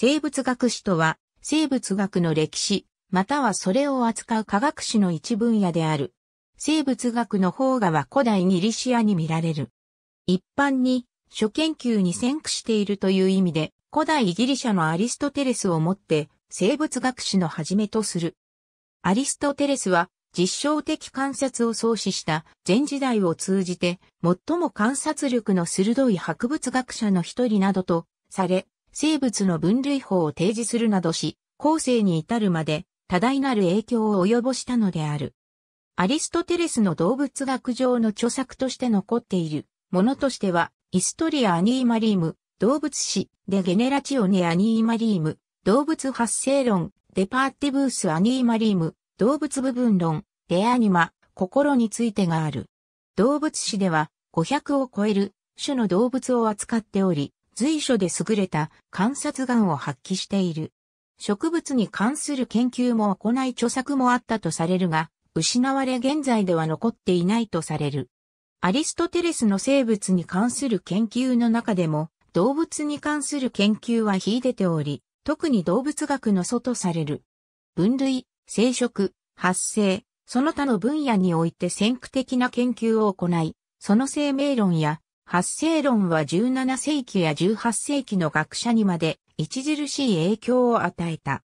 生物学史とは、生物学の歴史、またはそれを扱う科学史の一分野である。生物学の方がは古代ギリシアに見られる。一般に、諸研究に先駆しているという意味で、古代ギリシャのアリストテレスをもって、生物学史の始めとする。アリストテレスは、実証的観察を創始した前時代を通じて、最も観察力の鋭い博物学者の一人などとされ、生物の分類法を提示するなどし、後世に至るまで多大なる影響を及ぼしたのである。アリストテレスの動物学上の著作として残っているものとしては、イストリア・アニーマリーム、動物史、でゲネラチオネ・アニーマリーム、動物発生論、デパーティブース・アニーマリーム、動物部分論、デアニマ、心についてがある。動物史では500を超える種の動物を扱っており、随所で優れた観察眼を発揮している。植物に関する研究も行い著作もあったとされるが、失われ現在では残っていないとされる。アリストテレスの生物に関する研究の中でも、動物に関する研究は秀でており、特に動物学の祖とされる。分類、生殖、発生、その他の分野において先駆的な研究を行い、その生命論や発生論は17世紀や18世紀の学者にまで著しい影響を与えた。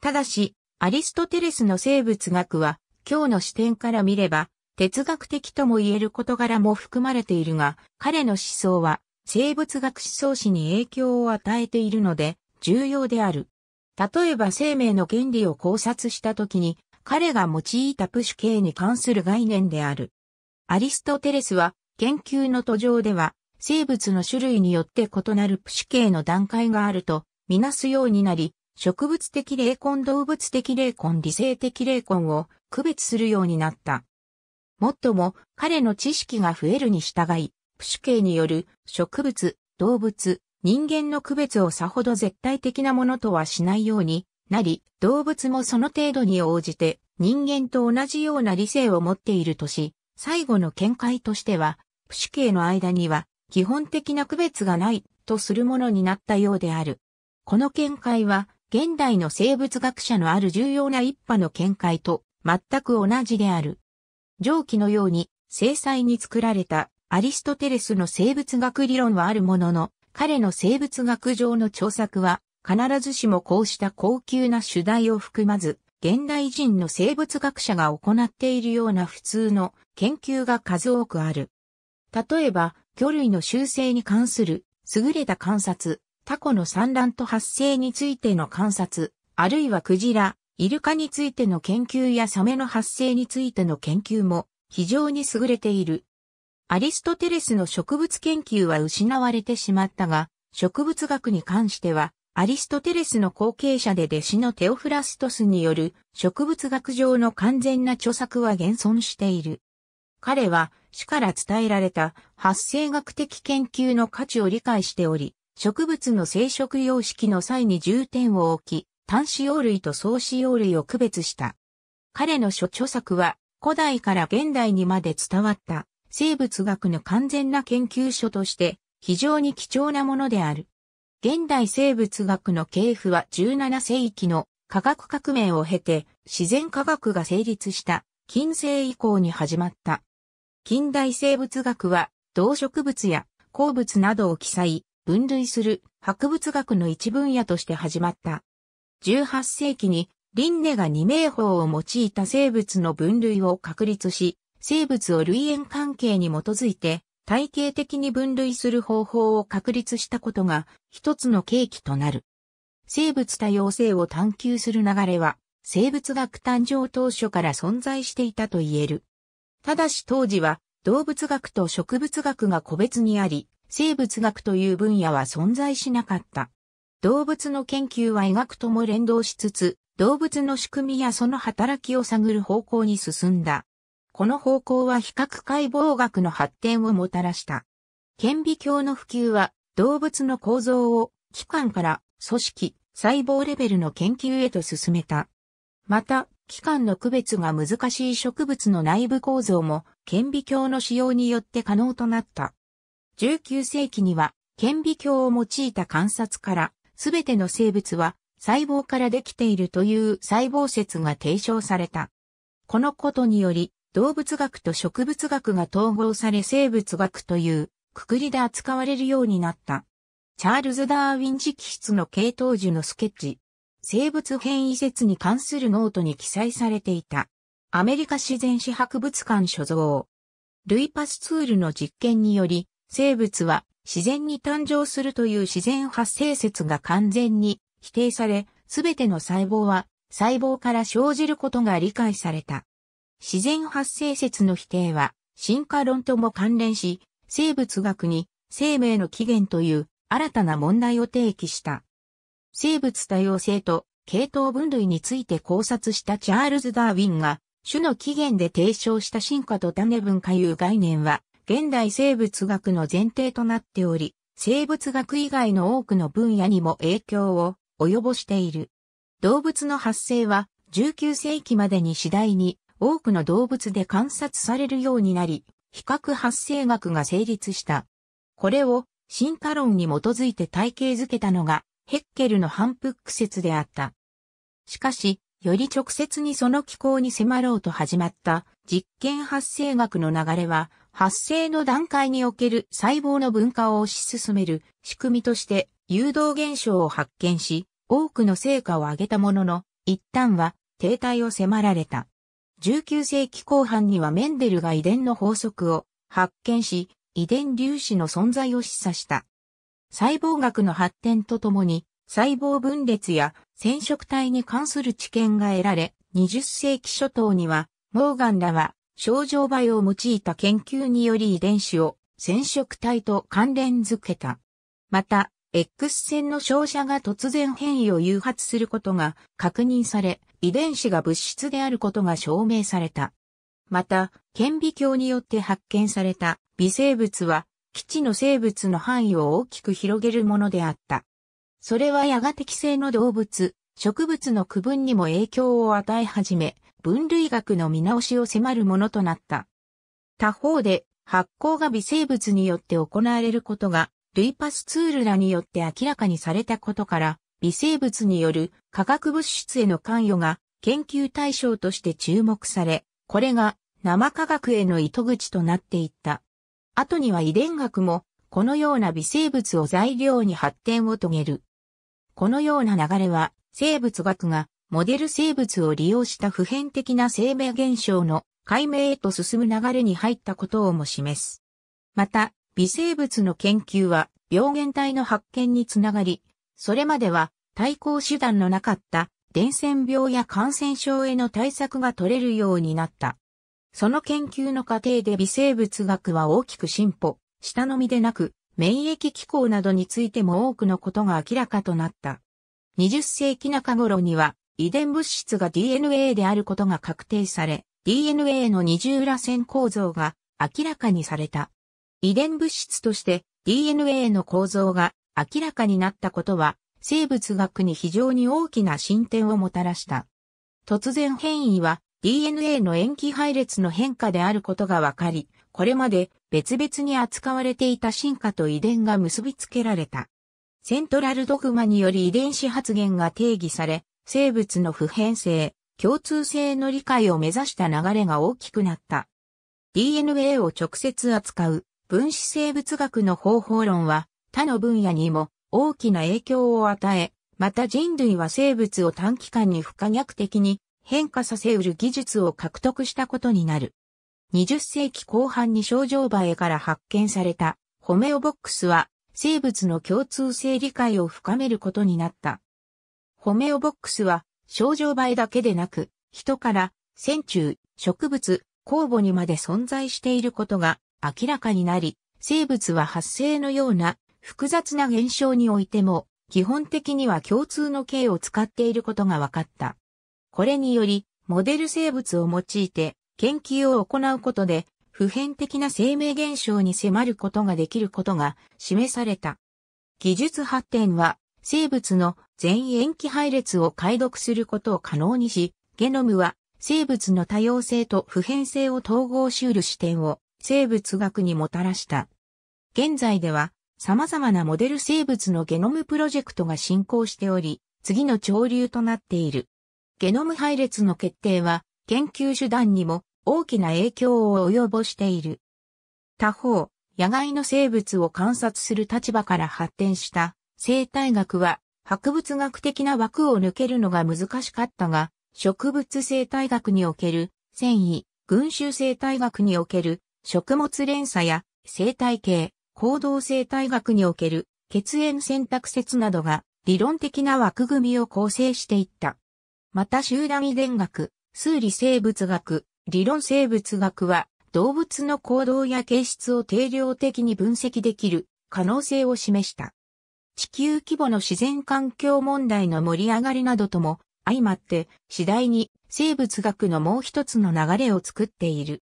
ただし、アリストテレスの生物学は、今日の視点から見れば、哲学的とも言える事柄も含まれているが、彼の思想は、生物学思想史に影響を与えているので、重要である。例えば生命の原理を考察した時に、彼が用いたプシュ系に関する概念である。アリストテレスは、研究の途上では、生物の種類によって異なるプシ系の段階があると、みなすようになり、植物的霊魂動物的霊魂理性的霊魂を区別するようになった。もっとも、彼の知識が増えるに従い、プシ系による植物、動物、人間の区別をさほど絶対的なものとはしないようになり、動物もその程度に応じて人間と同じような理性を持っているとし、最後の見解としては、死系の間には基本的な区別がないとするものになったようである。この見解は現代の生物学者のある重要な一派の見解と全く同じである。上記のように精細に作られたアリストテレスの生物学理論はあるものの、彼の生物学上の著作は必ずしもこうした高級な主題を含まず、現代人の生物学者が行っているような普通の研究が数多くある。例えば、魚類の習性に関する優れた観察、タコの産卵と発生についての観察、あるいはクジラ、イルカについての研究やサメの発生についての研究も非常に優れている。アリストテレスの植物研究は失われてしまったが、植物学に関しては、アリストテレスの後継者で弟子のテオフラストスによる植物学上の完全な著作は現存している。彼は主から伝えられた発生学的研究の価値を理解しており、植物の生殖様式の際に重点を置き、単子用類と総子用類を区別した。彼の諸著作は古代から現代にまで伝わった生物学の完全な研究所として非常に貴重なものである。現代生物学の系譜は17世紀の科学革命を経て自然科学が成立した近世以降に始まった近代生物学は動植物や鉱物などを記載、分類する博物学の一分野として始まった。18世紀にリンネが二名法を用いた生物の分類を確立し、生物を類縁関係に基づいて体系的に分類する方法を確立したことが一つの契機となる。生物多様性を探求する流れは生物学誕生当初から存在していたと言える。ただし当時は動物学と植物学が個別にあり、生物学という分野は存在しなかった。動物の研究は医学とも連動しつつ、動物の仕組みやその働きを探る方向に進んだ。この方向は比較解剖学の発展をもたらした。顕微鏡の普及は動物の構造を器官から組織、細胞レベルの研究へと進めた。また、期間の区別が難しい植物の内部構造も顕微鏡の使用によって可能となった。19世紀には顕微鏡を用いた観察からすべての生物は細胞からできているという細胞説が提唱された。このことにより動物学と植物学が統合され生物学というくくりで扱われるようになった。チャールズ・ダーウィン直筆の系統樹のスケッチ。生物変異説に関するノートに記載されていた。アメリカ自然史博物館所蔵。ルイパスツールの実験により、生物は自然に誕生するという自然発生説が完全に否定され、すべての細胞は細胞から生じることが理解された。自然発生説の否定は進化論とも関連し、生物学に生命の起源という新たな問題を提起した。生物多様性と系統分類について考察したチャールズ・ダーウィンが、種の起源で提唱した進化と種分化いう概念は、現代生物学の前提となっており、生物学以外の多くの分野にも影響を及ぼしている。動物の発生は19世紀までに次第に多くの動物で観察されるようになり、比較発生学が成立した。これを進化論に基づいて体系づけたのがヘッケルの反復説であった。しかし、より直接にその機構に迫ろうと始まった実験発生学の流れは、発生の段階における細胞の分化を推し進める仕組みとして誘導現象を発見し、多くの成果を上げたものの、一旦は停滞を迫られた。19世紀後半にはメンデルが遺伝の法則を発見し、遺伝粒子の存在を示唆した。細胞学の発展とともに、細胞分裂や染色体に関する知見が得られ、20世紀初頭には、モーガンらは、症状倍を用いた研究により遺伝子を染色体と関連づけた。また、X 線の照射が突然変異を誘発することが確認され、遺伝子が物質であることが証明された。また、顕微鏡によって発見された微生物は基地の生物の範囲を大きく広げるものであった。それはやがて寄生の動物、植物の区分にも影響を与え始め、分類学の見直しを迫るものとなった。他方で、発酵が微生物によって行われることが、類パスツールらによって明らかにされたことから、微生物による化学物質への関与が研究対象として注目され、これが生化学への糸口となっていった。後には遺伝学も、このような微生物を材料に発展を遂げる。このような流れは、生物学が、モデル生物を利用した普遍的な生命現象の解明へと進む流れに入ったことをも示す。また、微生物の研究は病原体の発見につながり、それまでは対抗手段のなかった伝染病や感染症への対策が取れるようになった。その研究の過程で微生物学は大きく進歩、したのみでなく、免疫機構などについても多くのことが明らかとなった。20世紀中頃には、遺伝物質が DNA であることが確定され、DNA の二重螺線構造が明らかにされた。遺伝物質として DNA の構造が明らかになったことは、生物学に非常に大きな進展をもたらした。突然変異は DNA の塩基配列の変化であることがわかり、これまで別々に扱われていた進化と遺伝が結びつけられた。セントラルドグマにより遺伝子発現が定義され、生物の普遍性、共通性の理解を目指した流れが大きくなった。DNA を直接扱う分子生物学の方法論は他の分野にも大きな影響を与え、また人類は生物を短期間に不可逆的に変化させうる技術を獲得したことになる。20世紀後半に症状バから発見されたホメオボックスは生物の共通性理解を深めることになった。ホメオボックスは症状バだけでなく人から線虫、植物、酵母にまで存在していることが明らかになり、生物は発生のような複雑な現象においても基本的には共通の形を使っていることが分かった。これにより、モデル生物を用いて研究を行うことで、普遍的な生命現象に迫ることができることが示された。技術発展は、生物の全塩基配列を解読することを可能にし、ゲノムは生物の多様性と普遍性を統合し得る視点を生物学にもたらした。現在では様々なモデル生物のゲノムプロジェクトが進行しており、次の潮流となっている。ゲノム配列の決定は研究手段にも大きな影響を及ぼしている。他方、野外の生物を観察する立場から発展した生態学は博物学的な枠を抜けるのが難しかったが、植物生態学における繊維、群衆生態学における食物連鎖や生態系、行動生態学における血縁選択説などが理論的な枠組みを構成していった。また集団遺伝学、数理生物学、理論生物学は動物の行動や形質を定量的に分析できる可能性を示した。地球規模の自然環境問題の盛り上がりなどとも相まって次第に生物学のもう一つの流れを作っている。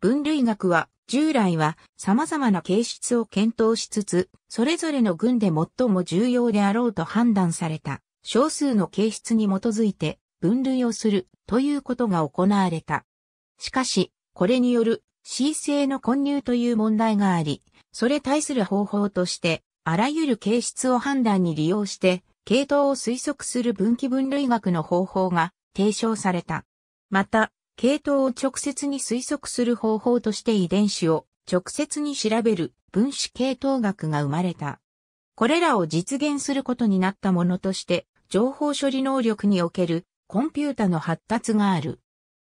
分類学は従来は様々な形質を検討しつつ、それぞれの群で最も重要であろうと判断された少数の形質に基づいて分類をするということが行われた。しかし、これによる C 性の混入という問題があり、それ対する方法として、あらゆる形質を判断に利用して、系統を推測する分岐分類学の方法が提唱された。また、系統を直接に推測する方法として遺伝子を直接に調べる分子系統学が生まれた。これらを実現することになったものとして、情報処理能力におけるコンピュータの発達がある。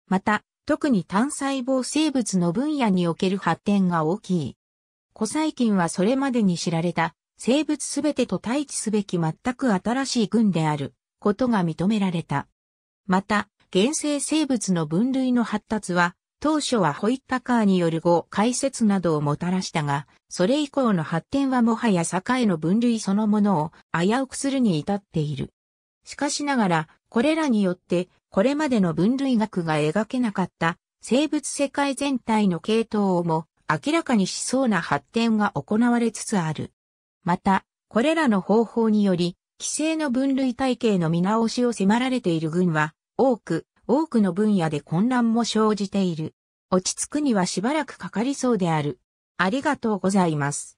また、特に単細胞生物の分野における発展が大きい。古細菌はそれまでに知られた生物すべてと対峙すべき全く新しい群であることが認められた。また、原生生物の分類の発達は、当初はホイッタカーによる語解説などをもたらしたが、それ以降の発展はもはや境の分類そのものを危うくするに至っている。しかしながら、これらによって、これまでの分類学が描けなかった生物世界全体の系統をも明らかにしそうな発展が行われつつある。また、これらの方法により、規制の分類体系の見直しを迫られている群は、多く、多くの分野で混乱も生じている。落ち着くにはしばらくかかりそうである。ありがとうございます。